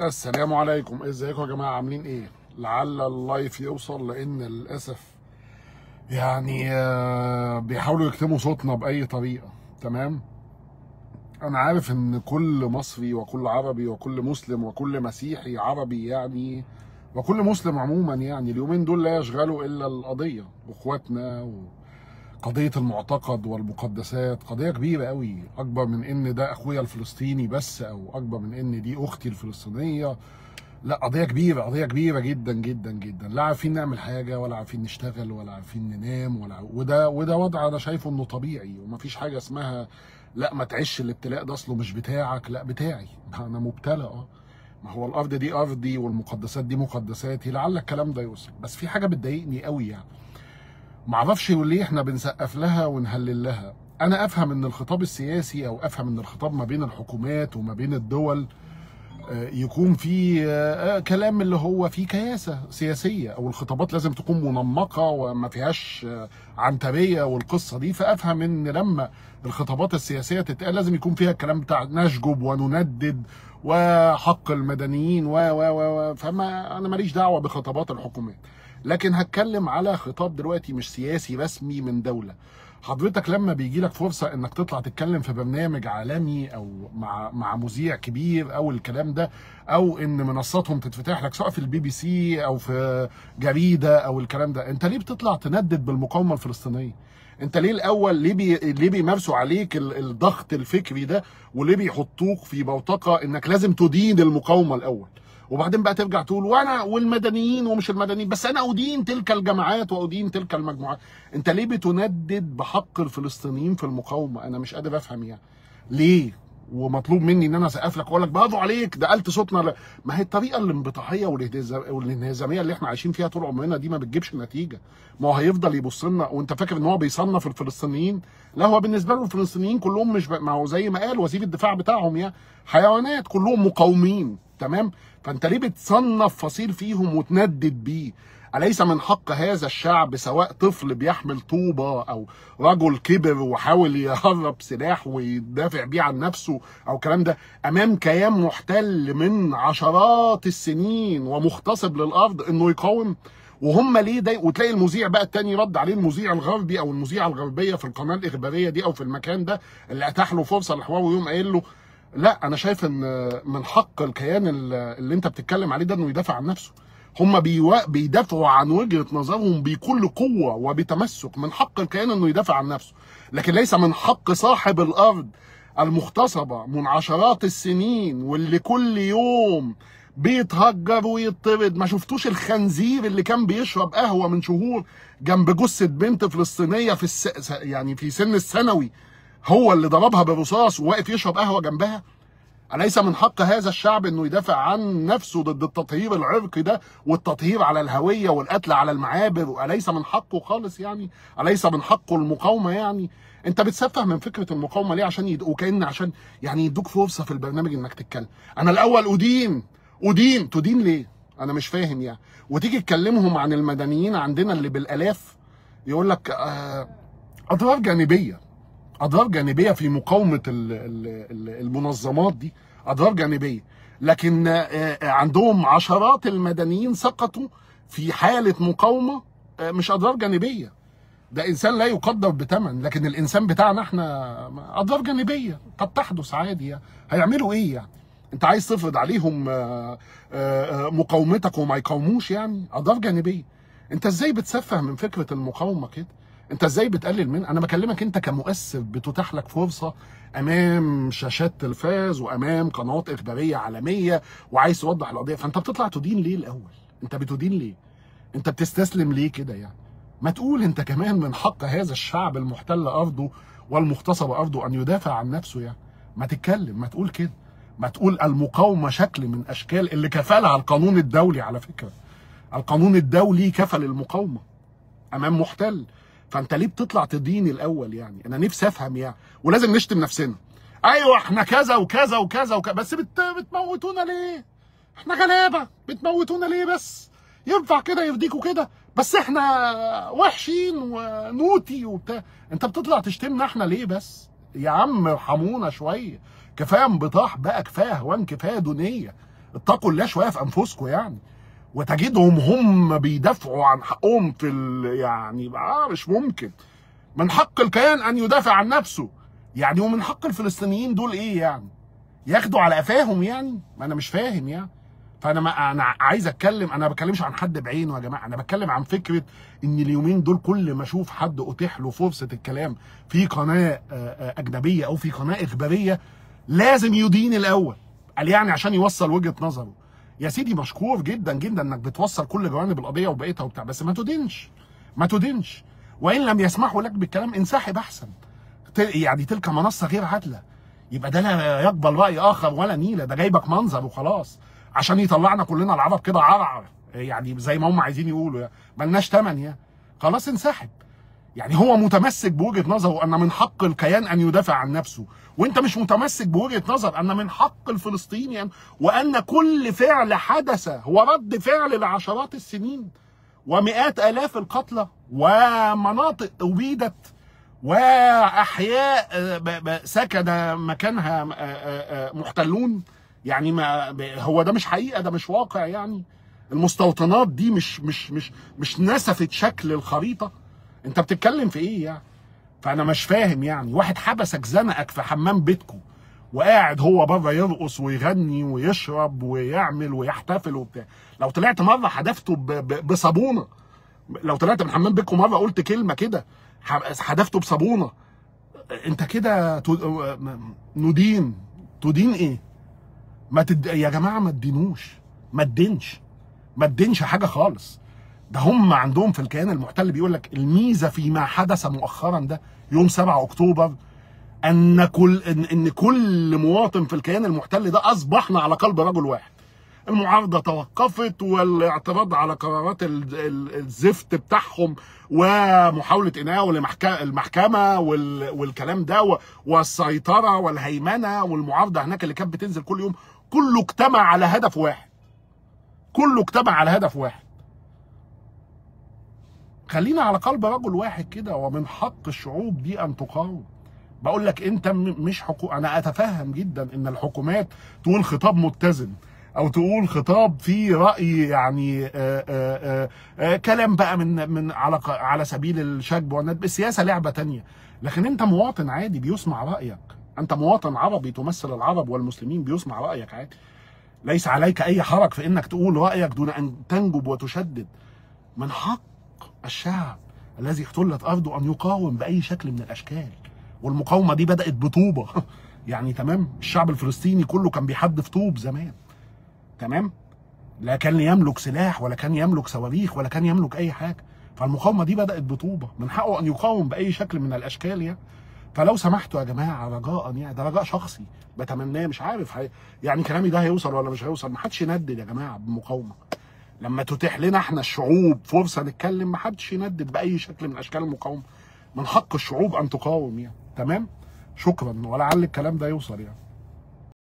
السلام عليكم ازيكم يا جماعه عاملين ايه لعل اللايف يوصل لان للاسف يعني آه، بيحاولوا يكتموا صوتنا باي طريقه تمام انا عارف ان كل مصري وكل عربي وكل مسلم وكل مسيحي عربي يعني وكل مسلم عموما يعني اليومين دول لا يشغلوا الا القضيه واخواتنا و... قضية المعتقد والمقدسات قضية كبيرة قوي أكبر من إن ده أخويا الفلسطيني بس أو أكبر من إن دي أختي الفلسطينية لا قضية كبيرة قضية كبيرة جدا جدا جدا لا عارفين نعمل حاجة ولا عارفين نشتغل ولا عارفين ننام ولا وده وده وضع أنا شايفه إنه طبيعي ومفيش حاجة اسمها لا ما تعيش الابتلاء ده أصله مش بتاعك لا بتاعي أنا مبتلى أه ما هو الأرض دي أرضي والمقدسات دي مقدساتي لعل الكلام ده يوصل بس في حاجة بتضايقني قوي يعني معرفش ليه احنا بنسقف لها ونهلل لها انا افهم ان الخطاب السياسي او افهم ان الخطاب ما بين الحكومات وما بين الدول آه، يكون في آه، آه، كلام اللي هو فيه كياسة سياسية أو الخطابات لازم تكون منمقة وما فيهاش عنترية والقصة دي فأفهم إن لما الخطابات السياسية تتقال لازم يكون فيها الكلام بتاع نشجب ونندد وحق المدنيين و و و فما أنا ماليش دعوة بخطابات الحكومات لكن هتكلم على خطاب دلوقتي مش سياسي رسمي من دوله حضرتك لما بيجي لك فرصه انك تطلع تتكلم في برنامج عالمي او مع مع مذيع كبير او الكلام ده او ان منصاتهم تتفتح لك سواء في البي بي سي او في جريده او الكلام ده انت ليه بتطلع تندد بالمقاومه الفلسطينيه انت ليه الاول ليه بي ليه بيمارسوا عليك الضغط الفكري ده وليه بيحطوك في بوتقه انك لازم تدين المقاومه الاول وبعدين بقى ترجع تقول وانا والمدنيين ومش المدنيين بس انا ادين تلك الجماعات وادين تلك المجموعات انت ليه بتندد بحق الفلسطينيين في المقاومه انا مش قادر افهم يعني ليه ومطلوب مني ان انا اسقف لك واقول لك برافو عليك ده قلت صوتنا ل... ما هي الطريقه الانبطاحيه والانهزاميه اللي احنا عايشين فيها طول عمرنا دي ما بتجيبش نتيجه ما هو هيفضل يبص لنا وانت فاكر ان هو بيصنف الفلسطينيين لا هو بالنسبه له الفلسطينيين كلهم مش ب... ما هو زي ما قال وزير الدفاع بتاعهم يا يعني. حيوانات كلهم مقاومين تمام فانت ليه بتصنف فصيل فيهم وتندد بيه أليس من حق هذا الشعب سواء طفل بيحمل طوبة أو رجل كبر وحاول يهرب سلاح ويدافع بيه عن نفسه أو الكلام ده أمام كيان محتل من عشرات السنين ومغتصب للأرض إنه يقاوم وهم ليه داي وتلاقي المذيع بقى التاني رد عليه المذيع الغربي أو المذيعة الغربية في القناة الإخبارية دي أو في المكان ده اللي أتاح له فرصة للحوار ويوم قايل له لا انا شايف ان من حق الكيان اللي انت بتتكلم عليه ده انه يدافع عن نفسه هم بيدافعوا عن وجهه نظرهم بكل قوه وبتمسك من حق الكيان انه يدافع عن نفسه لكن ليس من حق صاحب الارض المغتصبه من عشرات السنين واللي كل يوم بيتهجر ويطرد ما شفتوش الخنزير اللي كان بيشرب قهوه من شهور جنب جثه بنت فلسطينيه في الس... يعني في سن الثانوي هو اللي ضربها بالرصاص وواقف يشرب قهوه جنبها أليس من حق هذا الشعب أنه يدافع عن نفسه ضد التطهير العرقي ده والتطهير على الهوية والقتل على المعابر أليس من حقه خالص يعني أليس من حقه المقاومة يعني أنت بتسفه من فكرة المقاومة ليه عشان يدقوا كأن عشان يعني يدوك فرصة في البرنامج إنك تتكلم أنا الأول أدين أدين تدين ليه أنا مش فاهم يعني وتيجي تكلمهم عن المدنيين عندنا اللي بالآلاف يقول لك آه أضرار جانبية اضرار جانبيه في مقاومه المنظمات دي اضرار جانبيه لكن آه، آه، عندهم عشرات المدنيين سقطوا في حاله مقاومه آه، مش اضرار جانبيه ده انسان لا يقدر بثمن لكن الانسان بتاعنا احنا اضرار جانبيه قد تحدث عادي يعني. هيعملوا ايه يعني انت عايز تفرض عليهم مقاومتك وما يقاوموش يعني اضرار جانبيه انت ازاي بتسفه من فكره المقاومه كده انت ازاي بتقلل من انا بكلمك انت كمؤسف بتتاح لك فرصه امام شاشات تلفاز وامام قنوات اخباريه عالميه وعايز توضح القضيه فانت بتطلع تدين ليه الاول انت بتدين ليه انت بتستسلم ليه كده يعني ما تقول انت كمان من حق هذا الشعب المحتل ارضه والمغتصب ارضه ان يدافع عن نفسه يعني ما تتكلم ما تقول كده ما تقول المقاومه شكل من اشكال اللي كفلها القانون الدولي على فكره القانون الدولي كفل المقاومه امام محتل فانت ليه بتطلع تدين الاول يعني انا نفسي افهم يعني ولازم نشتم نفسنا ايوه احنا كذا وكذا وكذا وكذا بس بت... بتموتونا ليه احنا غلابه بتموتونا ليه بس ينفع كده يرضيكوا كده بس احنا وحشين ونوتي وبتاع انت بتطلع تشتمنا احنا ليه بس يا عم ارحمونا شويه كفايه انبطاح بقى كفايه هوان كفايه دونيه اتقوا الله شويه في انفسكم يعني وتجدهم هم بيدافعوا عن حقهم في يعني بقى مش ممكن من حق الكيان ان يدافع عن نفسه يعني ومن حق الفلسطينيين دول ايه يعني ياخدوا على قفاهم يعني ما انا مش فاهم يعني فانا ما انا عايز اتكلم انا ما بتكلمش عن حد بعينه يا جماعه انا بتكلم عن فكره ان اليومين دول كل ما اشوف حد اتيح له فرصه الكلام في قناه اجنبيه او في قناه اخباريه لازم يدين الاول قال يعني عشان يوصل وجهه نظره يا سيدي مشكور جدا جدا انك بتوصل كل جوانب القضيه وبقيتها وبتاع بس ما تدينش ما تدينش وان لم يسمحوا لك بالكلام انسحب احسن يعني تلك منصه غير عادله يبقى ده لا يقبل راي اخر ولا نيله ده جايبك منظر وخلاص عشان يطلعنا كلنا العرب كده عرعر يعني زي ما هم عايزين يقولوا يعني ملناش تمن يعني خلاص انسحب يعني هو متمسك بوجهه نظره ان من حق الكيان ان يدافع عن نفسه وانت مش متمسك بوجهه نظر ان من حق الفلسطيني يعني وان كل فعل حدث هو رد فعل لعشرات السنين ومئات الاف القتلى ومناطق ابيدت واحياء آه، سكن مكانها آه، آه، محتلون يعني ما هو ده مش حقيقه ده مش واقع يعني المستوطنات دي مش مش مش مش نسفت شكل الخريطه انت بتتكلم في ايه يعني فانا مش فاهم يعني واحد حبسك زنقك في حمام بيتكو وقاعد هو بره يرقص ويغني ويشرب ويعمل ويحتفل وبتاع لو طلعت مره حدفته بصابونه لو طلعت من حمام بيتكو مره قلت كلمه كده حدفته بصابونه انت كده ندين تدين ايه ما تد... يا جماعه ما تدينوش ما تدينش ما تدينش حاجه خالص ده هم عندهم في الكيان المحتل بيقول لك الميزه فيما حدث مؤخرا ده يوم 7 اكتوبر ان كل ان, إن كل مواطن في الكيان المحتل ده اصبحنا على قلب رجل واحد. المعارضه توقفت والاعتراض على قرارات الزفت بتاعهم ومحاوله انهاء المحكمه والكلام ده والسيطره والهيمنه والمعارضه هناك اللي كانت بتنزل كل يوم كله اجتمع على هدف واحد. كله اجتمع على هدف واحد. خلينا على قلب رجل واحد كده ومن حق الشعوب دي ان تقاوم بقول لك انت مش حكومه انا اتفهم جدا ان الحكومات تقول خطاب متزن او تقول خطاب فيه راي يعني آآ آآ آآ كلام بقى من من على على سبيل الشجب والندب السياسه لعبه تانية لكن انت مواطن عادي بيسمع رايك انت مواطن عربي تمثل العرب والمسلمين بيسمع رايك عادي ليس عليك اي حرج في انك تقول رايك دون ان تنجب وتشدد من حق الشعب الذي اختلت ارضه ان يقاوم باي شكل من الاشكال والمقاومه دي بدات بطوبه يعني تمام الشعب الفلسطيني كله كان بيحدف طوب زمان تمام لا كان يملك سلاح ولا كان يملك صواريخ ولا كان يملك اي حاجه فالمقاومه دي بدات بطوبه من حقه ان يقاوم باي شكل من الاشكال يعني فلو سمحتوا يا جماعه رجاء يعني ده رجاء شخصي بتمناه مش عارف حي... يعني كلامي ده هيوصل ولا مش هيوصل ما حدش يندد يا جماعه بمقاومه لما تتيح لنا احنا الشعوب فرصه نتكلم ما حدش يندد باي شكل من اشكال المقاومه من حق الشعوب ان تقاوم يعني تمام شكرا ولعل الكلام ده يوصل يعني